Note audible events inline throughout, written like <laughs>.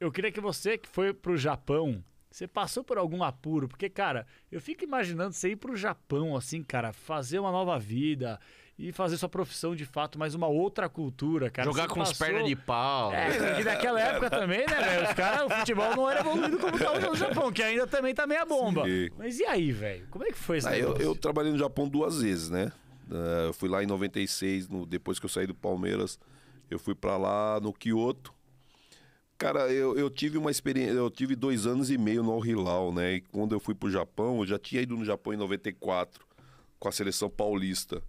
Eu queria que você que foi pro Japão, você passou por algum apuro, porque, cara, eu fico imaginando você ir pro Japão, assim, cara, fazer uma nova vida e fazer sua profissão de fato, mas uma outra cultura, cara. Jogar você com passou... as pernas de pau. É, e naquela época também, né, velho? Os caras, o futebol não era evoluído como tá no Japão, que ainda também tá meia bomba. Sim. Mas e aí, velho? Como é que foi isso? Ah, eu, eu, trabalhei no Japão duas vezes, né? Uh, eu fui lá em 96, no, depois que eu saí do Palmeiras, eu fui para lá no Kyoto Cara, eu, eu tive uma experiência, eu tive dois anos e meio no Al Hilal, né? E quando eu fui pro Japão, eu já tinha ido no Japão em 94 com a seleção paulista.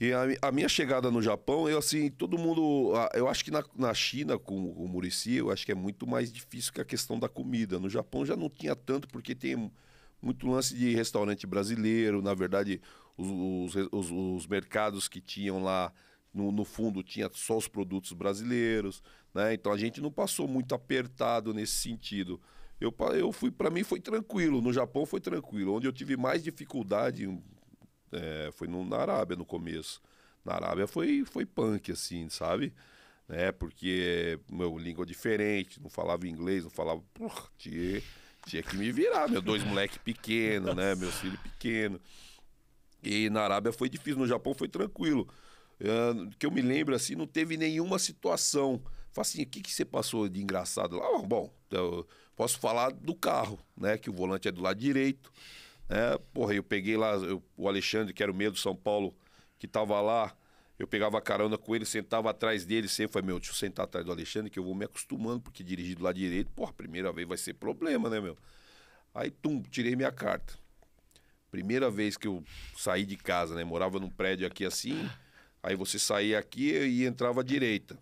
E a, a, minha chegada no Japão, eu assim, todo mundo. Eu acho que na, na China, com, com o Murici, eu acho que é muito mais difícil que a questão da comida. No Japão já não tinha tanto, porque tem muito lance de restaurante brasileiro. Na verdade, os, os, os, os mercados que tinham lá no, no, fundo tinha só os produtos brasileiros, né? Então a gente não passou muito apertado nesse sentido. Eu, eu fui, para mim foi tranquilo. No Japão foi tranquilo. Onde eu tive mais dificuldade é, foi no, na Arábia no começo. Na Arábia foi, foi punk, assim, sabe? Né? Porque, meu, língua diferente, não falava inglês, não falava. Porra, tinha, tinha que me virar, meu. Dois moleques pequenos, né? Meus filhos pequeno. E na Arábia foi difícil, no Japão foi tranquilo. Ah, que eu me lembro assim, não teve nenhuma situação. Falei assim, o que, que você passou de engraçado lá? Ah, bom, eu posso falar do carro, né? Que o volante é do lado direito. Né? Porra, eu peguei lá eu, o Alexandre, que era o meio do São Paulo, que tava lá. Eu pegava carona com ele, sentava atrás dele, sempre foi meu, deixa eu sentar atrás do Alexandre, que eu vou me acostumando, porque dirigir do lado direito, porra, primeira vez vai ser problema, né, meu? Aí, tum, tirei minha carta. Primeira vez que eu saí de casa, né? Morava num prédio aqui assim, Aí você saía aqui e entrava à direita.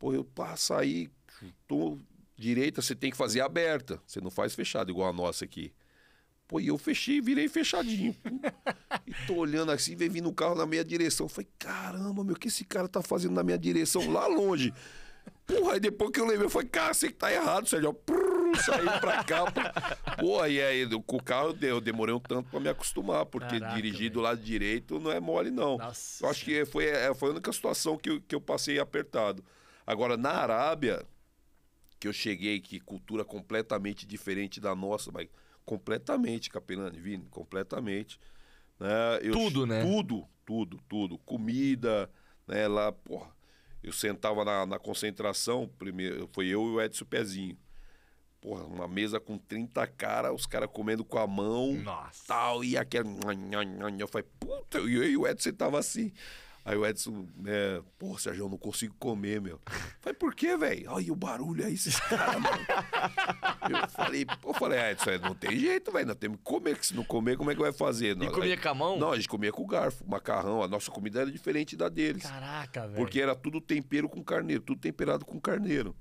Pô, eu passo aí, tô direita, você tem que fazer aberta. Você não faz fechado igual a nossa aqui. Pô, e eu fechei, virei fechadinho. e tô olhando assim, vem vindo um carro na minha direção. Eu falei, caramba, meu, o que esse cara tá fazendo na minha direção lá longe? Porra, aí depois que eu levei, eu falei, cara, você que tá errado, Sérgio eu <laughs> saí pra cá. Pra... Pô, e aí com o carro eu demorei um tanto pra me acostumar, porque Caraca, dirigir do lado direito não é mole, não. Nossa. Eu acho que foi, é, foi a única situação que eu, que eu passei apertado. Agora, na Arábia, que eu cheguei, que cultura completamente diferente da nossa, mas completamente, Capelani, Vini, completamente. Né? Eu, tudo, né? Tudo, tudo, tudo. Comida, né? Lá, porra. Eu sentava na, na concentração, primeiro, foi eu e o Edson Pezinho. Porra, uma mesa com 30 caras, os caras comendo com a mão. Nossa. Tal, e aquela. Eu falei, puta, e o Edson tava assim. Aí o Edson, né, pô, Sérgio, eu não consigo comer, meu. Falei, por quê, velho? aí o barulho aí, esses caras, mano. eu falei, pô, falei, ah, Edson, não tem jeito, velho, nós temos que comer, que se não comer, como é que vai fazer? E comia aí, com a mão? Não, a gente comia com o garfo, macarrão, a nossa comida era diferente da deles. Caraca, velho. Porque era tudo tempero com carneiro, tudo temperado com carneiro.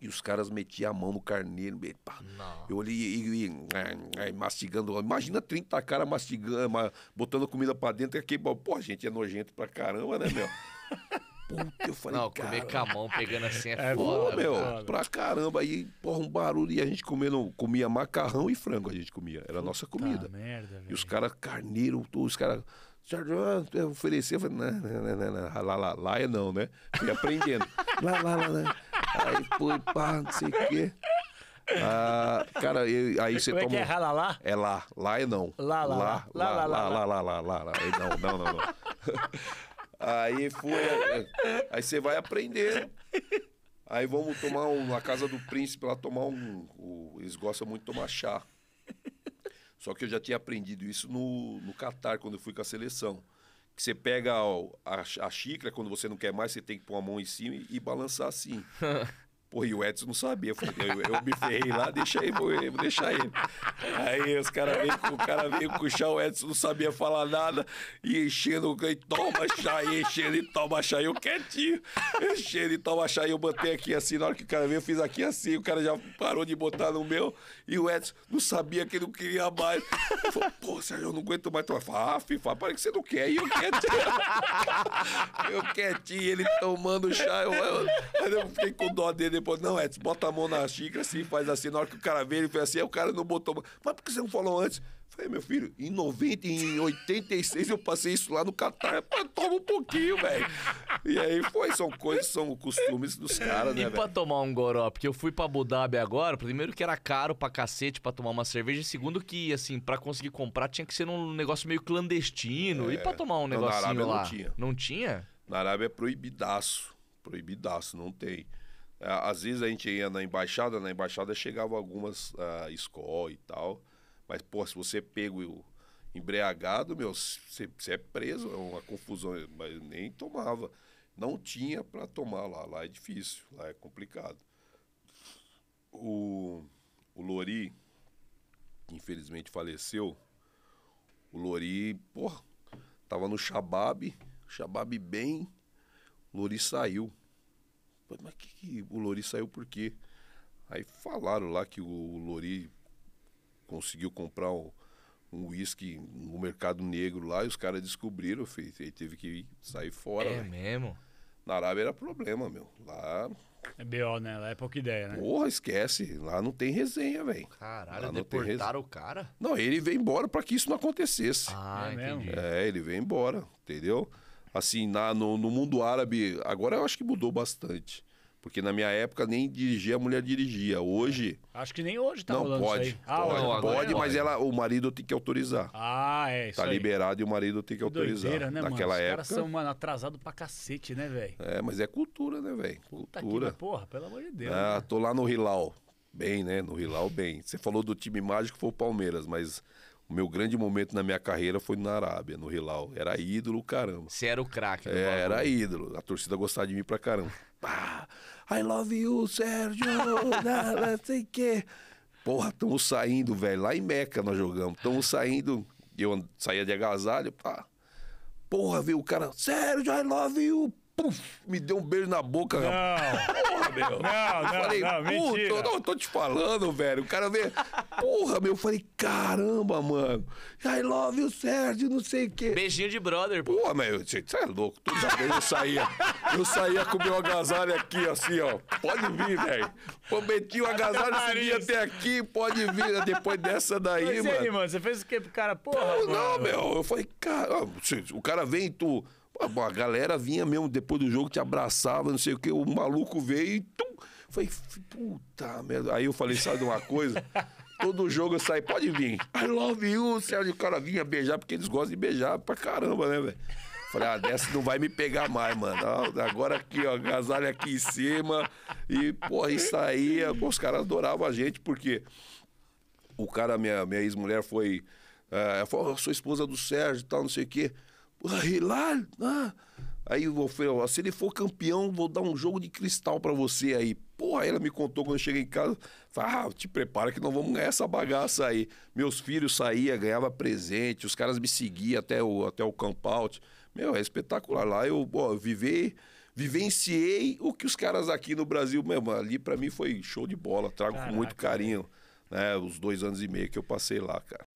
E os caras metiam a mão no carneiro. Pá. Eu olhei e, e, e, mastigando. Imagina 30 caras mastigando, botando comida pra dentro. E aqui, pô, gente é nojento pra caramba, né, meu? <laughs> Puta, eu falei, Não, cara... comer com a mão pegando assim é, é foda. É meu, cara. pra caramba. Aí, porra, um barulho. E a gente comendo, comia macarrão e frango, a gente comia. Era a nossa comida. merda, E os caras, carneiro, os caras... Oferecer, eu falei, não, não, não, não, lá, lá, lá é não, né? Fui aprendendo. <laughs> lá, lá, lá, lá. Aí foi, pá, não sei o quê. Ah, cara, eu, aí você toma. É, que é É lá, lá é não. Lá, lá, lá, lá, lá, lá, lá, lá, lá, lá, lá. Não, não, não, não. Aí foi. Aí você vai aprender, Aí vamos tomar um. Na casa do príncipe, lá tomar um. eles gostam muito de tomar chá. Só que eu já tinha aprendido isso no, no Catar, quando eu fui com a seleção que você pega a, a, a, xícara, quando você não quer mais, você tem que pôr a mão em cima e, e balançar assim. <laughs> Porra, e o Edson não sabia. Eu, falei, eu, eu me ferrei lá, deixa aí, vou, vou deixar ele. Aí os caras veio, o cara veio com o chá, o Edson não sabia falar nada, e enchendo, e toma chá, e enchendo, e toma chá, e eu quietinho, enchendo, e toma chá, e eu botei aqui assim, na hora que o cara veio, eu fiz aqui assim, o cara já parou de botar no meu, e o Edson não sabia que ele não queria mais. Eu falei, pô, Sérgio, eu não aguento mais. Tu fala, ah, FIFA, para que você não quer, e eu quietinho. eu quietinho, ele tomando chá, eu, eu, eu, eu fiquei com dó dele pode. Não, Edson, bota a mão na xícara assim, faz assim. Na hora que o cara veio, ele fez assim, aí o cara não botou. Mas por que você não falou antes? Falei, meu filho, em 90, em 86 eu passei isso lá no Catar. Toma um pouquinho, velho. E aí foi, são coisas, são costumes dos caras, né, velho? E pra tomar um goró? Porque eu fui pra Abu Dhabi agora, primeiro que era caro pra cacete pra tomar uma cerveja, e segundo que, assim, pra conseguir comprar tinha que ser num negócio meio clandestino. É. E pra é, tomar um então, negocinho então, lá? Não tinha. Não tinha? Na Arábia é proibidaço. Proibidaço, não tem. É, às vezes a gente ia na embaixada, na embaixada chegava algumas uh, escola e tal. Mas, pô, se você é pego embriagado, meu, você, é preso, é uma confusão. Mas nem tomava. Não tinha para tomar lá. Lá é difícil, lá é complicado. O, o Lori, infelizmente faleceu. O Lori, pô, tava no Shabab, Shabab bem. O Lori saiu. Mas que, que o Lori saiu por quê? Aí falaram lá que o Lori conseguiu comprar um uísque um no mercado negro lá e os caras descobriram, filho. Ele teve que sair fora. É véio. Né? mesmo? Na Arábia era problema, meu. Lá. É B.O., né? Lá é pouca ideia, né? Porra, esquece. Lá não tem resenha, velho. Caralho, não deportaram o cara? Não, ele veio embora para que isso não acontecesse. Ah, é entendi. É, ele veio embora, entendeu? assim, na, no, no, mundo árabe, agora eu acho que mudou bastante. Porque na minha época nem dirigia, a mulher dirigia. Hoje. É. Acho que nem hoje tá não, rolando pode, isso aí. Ah, pode, não, pode mas ela, o marido tem que autorizar. Ah, é isso. Tá aí. liberado e o marido tem que, que autorizar. Doideira, né, Naquela mano? época. Os caras são, mano, atrasados pra cacete, né, velho? É, mas é cultura, né, velho? Cultura. Que, porra, pelo amor de Deus. Ah, né? tô lá no Hilal. Bem, né? No Hilal, bem. Você falou do time mágico, foi o Palmeiras, mas o meu grande momento na minha carreira foi na Arábia, no Hilal. Era ídolo, caramba. Você era o craque. né? era ídolo. A torcida gostava de mim pra caramba. Pá, I love you, Sérgio. <laughs> Não sei o quê. Porra, estamos saindo, velho. Lá em Meca nós jogamos. Estamos saindo. Eu saía de agasalho, pá. Porra, viu o cara. Sérgio, I love you. Puf, me deu um beijo na boca, rapaz. <laughs> meu. Não, não, falei, não, eu Não, tô te falando, velho. O cara veio... Porra, meu. Eu falei, caramba, mano. I love you, Sérgio, não sei o quê. Beijinho de brother, pô. meu, você é louco. Toda vez eu saía... Eu saía com o meu agasalho aqui, assim, ó. Pode vir, velho. Pô, meti o agasalho, dia até aqui. Pode vir. Né? Depois dessa daí, mano. Aí, mano. Você fez o quê pro cara? Porra, Pô, Não, meu. Eu falei, cara... o cara vem e tu a galera vinha mesmo depois do jogo, te abraçava, não sei o que, o maluco veio e tum! Falei, puta merda. Aí eu falei, sabe de uma coisa? <laughs> Todo jogo eu saí, pode vir. I love you, Sérgio. O cara vinha beijar, porque eles gostam de beijar pra caramba, né, velho? Falei, ah, dessa não vai me pegar mais, mano. Agora aqui, ó, agasalho aqui em cima. E, porra, isso aí, Os caras adoravam a gente, porque o cara, minha, minha ex-mulher, foi. Uh, ela falou, oh, sou esposa é do Sérgio e tal, não sei o quê lá, né? Aí eu falei, se ele for campeão, vou dar um jogo de cristal para você aí. Porra, ela me contou quando eu cheguei em casa. Falei, ah, te prepara que nós vamos ganhar essa bagaça aí. Meus filhos saíam, ganhava presente, os caras me seguiam até o, até o camp out. Meu, é espetacular. Lá eu, ó, vivenciei o que os caras aqui no Brasil, mesmo, ali para mim foi show de bola. Trago Caraca. com muito carinho, né, os dois anos e meio que eu passei lá, cara.